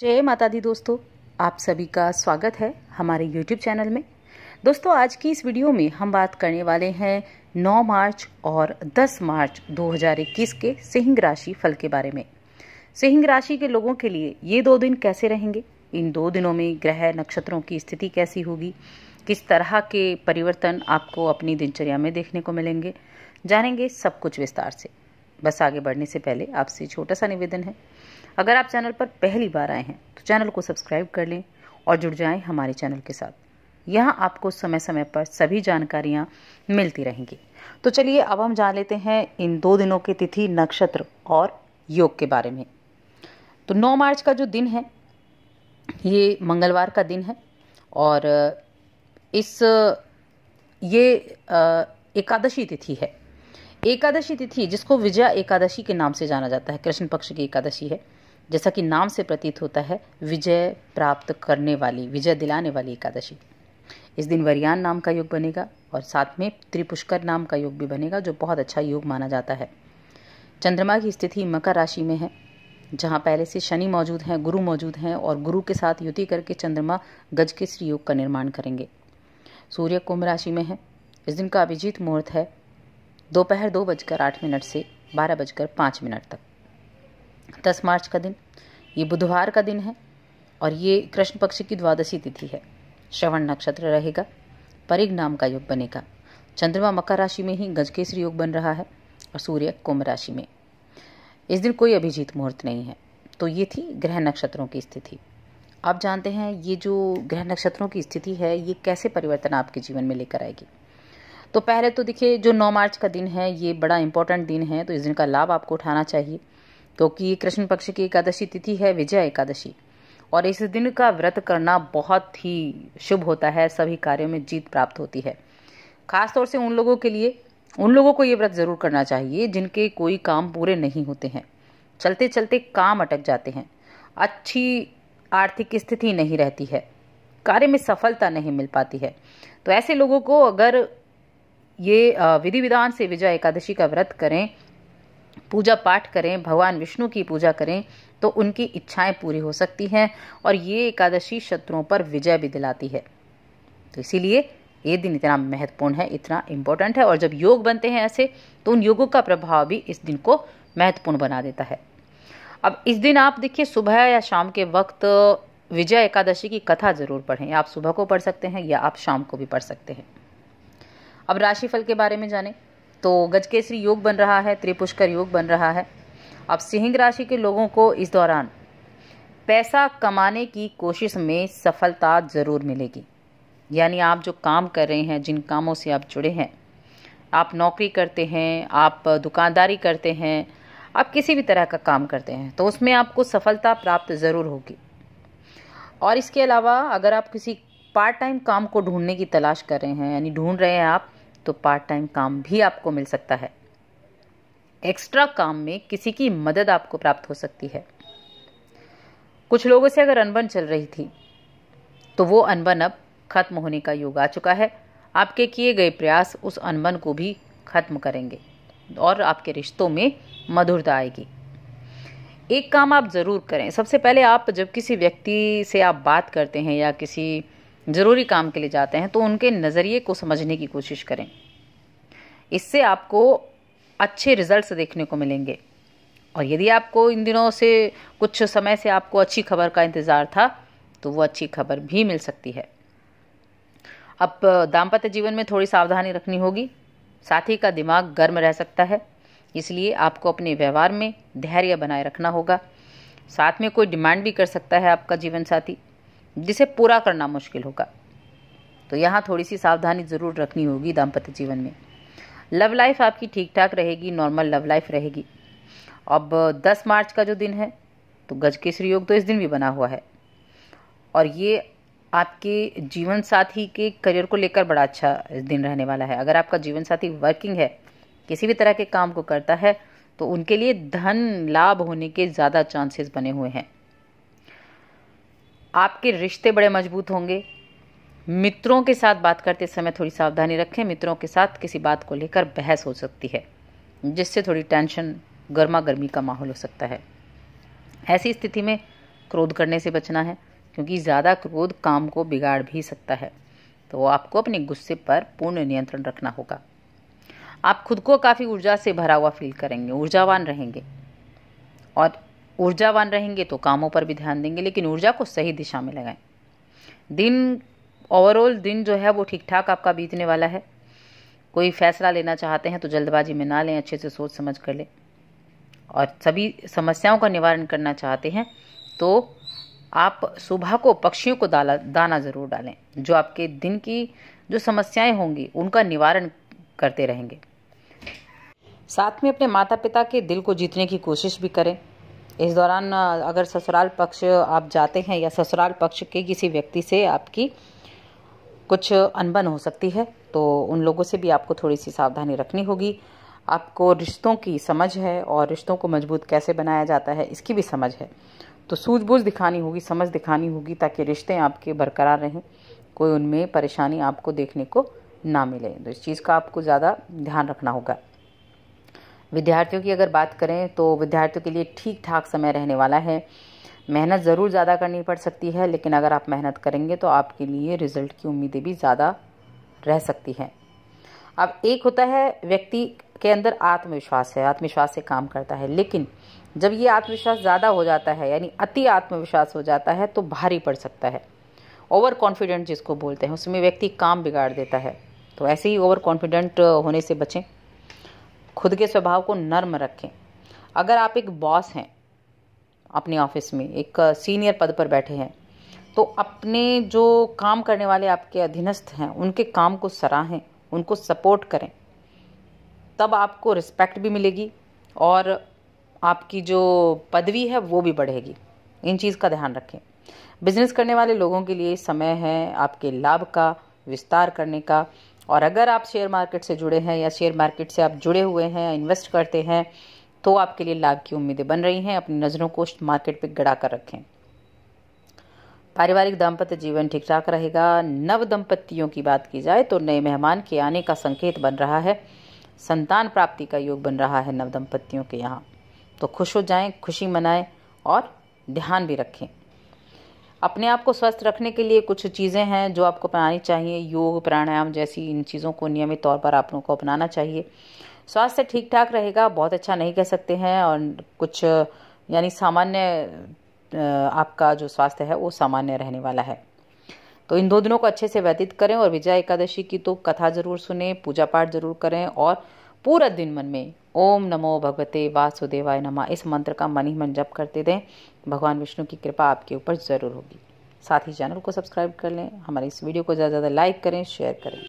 जय माता दी दोस्तों आप सभी का स्वागत है हमारे YouTube चैनल में दोस्तों आज की इस वीडियो में हम बात करने वाले हैं 9 मार्च और 10 मार्च 2021 के सिंह राशि फल के बारे में सिंह राशि के लोगों के लिए ये दो दिन कैसे रहेंगे इन दो दिनों में ग्रह नक्षत्रों की स्थिति कैसी होगी किस तरह के परिवर्तन आपको अपनी दिनचर्या में देखने को मिलेंगे जानेंगे सब कुछ विस्तार से बस आगे बढ़ने से पहले आपसे छोटा सा निवेदन है अगर आप चैनल पर पहली बार आए हैं तो चैनल को सब्सक्राइब कर लें और जुड़ जाएं हमारे चैनल के साथ यहाँ आपको समय समय पर सभी जानकारियाँ मिलती रहेंगी तो चलिए अब हम जान लेते हैं इन दो दिनों की तिथि नक्षत्र और योग के बारे में तो 9 मार्च का जो दिन है ये मंगलवार का दिन है और इस ये एकादशी तिथि है एकादशी तिथि जिसको विजया एकादशी के नाम से जाना जाता है कृष्ण पक्ष की एकादशी है जैसा कि नाम से प्रतीत होता है विजय प्राप्त करने वाली विजय दिलाने वाली एकादशी इस दिन वरियान नाम का योग बनेगा और साथ में त्रिपुष्कर नाम का योग भी बनेगा जो बहुत अच्छा योग माना जाता है चंद्रमा की स्थिति मकर राशि में है जहाँ पहले से शनि मौजूद हैं गुरु मौजूद हैं और गुरु के साथ युति करके चंद्रमा गज के श्री योग का निर्माण करेंगे सूर्य कुंभ राशि में है इस दिन का अभिजीत मुहूर्त है दोपहर दो, दो बजकर आठ मिनट से बारह बजकर पाँच मिनट तक दस मार्च का दिन ये बुधवार का दिन है और ये कृष्ण पक्ष की द्वादशी तिथि है श्रवण नक्षत्र रहेगा परिग नाम का योग बनेगा चंद्रमा मकर राशि में ही गजकेसरी योग बन रहा है और सूर्य कुंभ राशि में इस दिन कोई अभिजीत मुहूर्त नहीं है तो ये थी ग्रह नक्षत्रों की स्थिति आप जानते हैं ये जो ग्रह नक्षत्रों की स्थिति है ये कैसे परिवर्तन आपके जीवन में लेकर आएगी तो पहले तो देखिए जो 9 मार्च का दिन है ये बड़ा इंपॉर्टेंट दिन है तो इस दिन का लाभ आपको उठाना चाहिए क्योंकि कृष्ण पक्ष की एकादशी तिथि है विजय एकादशी और इस दिन का व्रत करना बहुत ही शुभ होता है सभी कार्यों में जीत प्राप्त होती है खासतौर से उन लोगों के लिए उन लोगों को ये व्रत जरूर करना चाहिए जिनके कोई काम पूरे नहीं होते हैं चलते चलते काम अटक जाते हैं अच्छी आर्थिक स्थिति नहीं रहती है कार्य में सफलता नहीं मिल पाती है तो ऐसे लोगों को अगर ये विधि विधान से विजय एकादशी का व्रत करें पूजा पाठ करें भगवान विष्णु की पूजा करें तो उनकी इच्छाएं पूरी हो सकती हैं और ये एकादशी शत्रुओं पर विजय भी दिलाती है तो इसीलिए ये दिन इतना महत्वपूर्ण है इतना इम्पोर्टेंट है और जब योग बनते हैं ऐसे तो उन योगों का प्रभाव भी इस दिन को महत्वपूर्ण बना देता है अब इस दिन आप देखिए सुबह या शाम के वक्त विजय एकादशी की कथा जरूर पढ़ें आप सुबह को पढ़ सकते हैं या आप शाम को भी पढ़ सकते हैं अब राशिफल के बारे में जानें तो गजकेसरी योग बन रहा है त्रिपुष्कर योग बन रहा है अब सिंह राशि के लोगों को इस दौरान पैसा कमाने की कोशिश में सफलता ज़रूर मिलेगी यानी आप जो काम कर रहे हैं जिन कामों से आप जुड़े हैं आप नौकरी करते हैं आप दुकानदारी करते हैं आप किसी भी तरह का काम करते हैं तो उसमें आपको सफलता प्राप्त ज़रूर होगी और इसके अलावा अगर आप किसी पार्ट टाइम काम को ढूंढने की तलाश कर रहे हैं यानी ढूंढ रहे हैं आप तो पार्ट टाइम काम भी आपको मिल सकता है एक्स्ट्रा काम में किसी की मदद आपको प्राप्त हो सकती है कुछ लोगों से अगर अनबन चल रही थी तो वो अनबन अब खत्म होने का योग आ चुका है आपके किए गए प्रयास उस अनबन को भी खत्म करेंगे और आपके रिश्तों में मधुरता आएगी एक काम आप ज़रूर करें सबसे पहले आप जब किसी व्यक्ति से आप बात करते हैं या किसी ज़रूरी काम के लिए जाते हैं तो उनके नज़रिए को समझने की कोशिश करें इससे आपको अच्छे रिजल्ट्स देखने को मिलेंगे और यदि आपको इन दिनों से कुछ समय से आपको अच्छी खबर का इंतज़ार था तो वो अच्छी खबर भी मिल सकती है अब दाम्पत्य जीवन में थोड़ी सावधानी रखनी होगी साथी का दिमाग गर्म रह सकता है इसलिए आपको अपने व्यवहार में धैर्य बनाए रखना होगा साथ में कोई डिमांड भी कर सकता है आपका जीवन साथी जिसे पूरा करना मुश्किल होगा तो यहाँ थोड़ी सी सावधानी ज़रूर रखनी होगी दाम्पत्य जीवन में लव लाइफ आपकी ठीक ठाक रहेगी नॉर्मल लव लाइफ रहेगी अब 10 मार्च का जो दिन है तो गज केसरी योग तो इस दिन भी बना हुआ है और ये आपके जीवन साथी के करियर को लेकर बड़ा अच्छा दिन रहने वाला है अगर आपका जीवन साथी वर्किंग है किसी भी तरह के काम को करता है तो उनके लिए धन लाभ होने के ज़्यादा चांसेस बने हुए हैं आपके रिश्ते बड़े मजबूत होंगे मित्रों के साथ बात करते समय थोड़ी सावधानी रखें मित्रों के साथ किसी बात को लेकर बहस हो सकती है जिससे थोड़ी टेंशन गर्मा गर्मी का माहौल हो सकता है ऐसी स्थिति में क्रोध करने से बचना है क्योंकि ज़्यादा क्रोध काम को बिगाड़ भी सकता है तो आपको अपने गुस्से पर पूर्ण नियंत्रण रखना होगा आप खुद को काफ़ी ऊर्जा से भरा हुआ फील करेंगे ऊर्जावान रहेंगे और ऊर्जावान रहेंगे तो कामों पर भी ध्यान देंगे लेकिन ऊर्जा को सही दिशा में लगाएं दिन ओवरऑल दिन जो है वो ठीक ठाक आपका बीतने वाला है कोई फैसला लेना चाहते हैं तो जल्दबाजी में ना लें अच्छे से सोच समझ कर लें और सभी समस्याओं का निवारण करना चाहते हैं तो आप सुबह को पक्षियों को दाला दाना ज़रूर डालें जो आपके दिन की जो समस्याएं होंगी उनका निवारण करते रहेंगे साथ में अपने माता पिता के दिल को जीतने की कोशिश भी करें इस दौरान अगर ससुराल पक्ष आप जाते हैं या ससुराल पक्ष के किसी व्यक्ति से आपकी कुछ अनबन हो सकती है तो उन लोगों से भी आपको थोड़ी सी सावधानी रखनी होगी आपको रिश्तों की समझ है और रिश्तों को मजबूत कैसे बनाया जाता है इसकी भी समझ है तो सूझबूझ दिखानी होगी समझ दिखानी होगी ताकि रिश्ते आपके बरकरार रहें कोई उनमें परेशानी आपको देखने को ना मिले तो इस चीज़ का आपको ज़्यादा ध्यान रखना होगा विद्यार्थियों की अगर बात करें तो विद्यार्थियों के लिए ठीक ठाक समय रहने वाला है मेहनत ज़रूर ज़्यादा करनी पड़ सकती है लेकिन अगर आप मेहनत करेंगे तो आपके लिए रिजल्ट की उम्मीदें भी ज़्यादा रह सकती हैं अब एक होता है व्यक्ति के अंदर आत्मविश्वास है आत्मविश्वास से काम करता है लेकिन जब ये आत्मविश्वास ज़्यादा हो जाता है यानी अति आत्मविश्वास हो जाता है तो भारी पड़ सकता है ओवर कॉन्फिडेंट जिसको बोलते हैं उसमें व्यक्ति काम बिगाड़ देता है तो ऐसे ही ओवर कॉन्फिडेंट होने से बचें खुद के स्वभाव को नर्म रखें अगर आप एक बॉस हैं अपने ऑफिस में एक सीनियर पद पर बैठे हैं तो अपने जो काम करने वाले आपके अधीनस्थ हैं उनके काम को सराहें उनको सपोर्ट करें तब आपको रिस्पेक्ट भी मिलेगी और आपकी जो पदवी है वो भी बढ़ेगी इन चीज़ का ध्यान रखें बिजनेस करने वाले लोगों के लिए समय है आपके लाभ का विस्तार करने का और अगर आप शेयर मार्केट से जुड़े हैं या शेयर मार्केट से आप जुड़े हुए हैं इन्वेस्ट करते हैं तो आपके लिए लाभ की उम्मीदें बन रही हैं अपनी नज़रों को मार्केट पर गड़ा कर रखें पारिवारिक दाम्पत्य जीवन ठीक ठाक रहेगा नव दंपतियों की बात की जाए तो नए मेहमान के आने का संकेत बन रहा है संतान प्राप्ति का योग बन रहा है नव दंपतियों के यहाँ तो खुश हो जाएं खुशी मनाएं और ध्यान भी रखें अपने आप को स्वस्थ रखने के लिए कुछ चीज़ें हैं जो आपको अपनानी चाहिए योग प्राणायाम जैसी इन चीज़ों को नियमित तौर पर आप लोगों को अपनाना चाहिए स्वास्थ्य ठीक ठाक रहेगा बहुत अच्छा नहीं कह सकते हैं और कुछ यानी सामान्य आपका जो स्वास्थ्य है वो सामान्य रहने वाला है तो इन दो दिनों को अच्छे से व्यतीत करें और विजय एकादशी की तो कथा जरूर सुने पूजा पाठ जरूर करें और पूरा दिन मन में ओम नमो भगवते वासुदेवाय नमः इस मंत्र का मन ही मन जप करते दें भगवान विष्णु की कृपा आपके ऊपर ज़रूर होगी साथ ही चैनल को सब्सक्राइब कर लें हमारे इस वीडियो को ज़्यादा ज़्यादा लाइक करें शेयर करें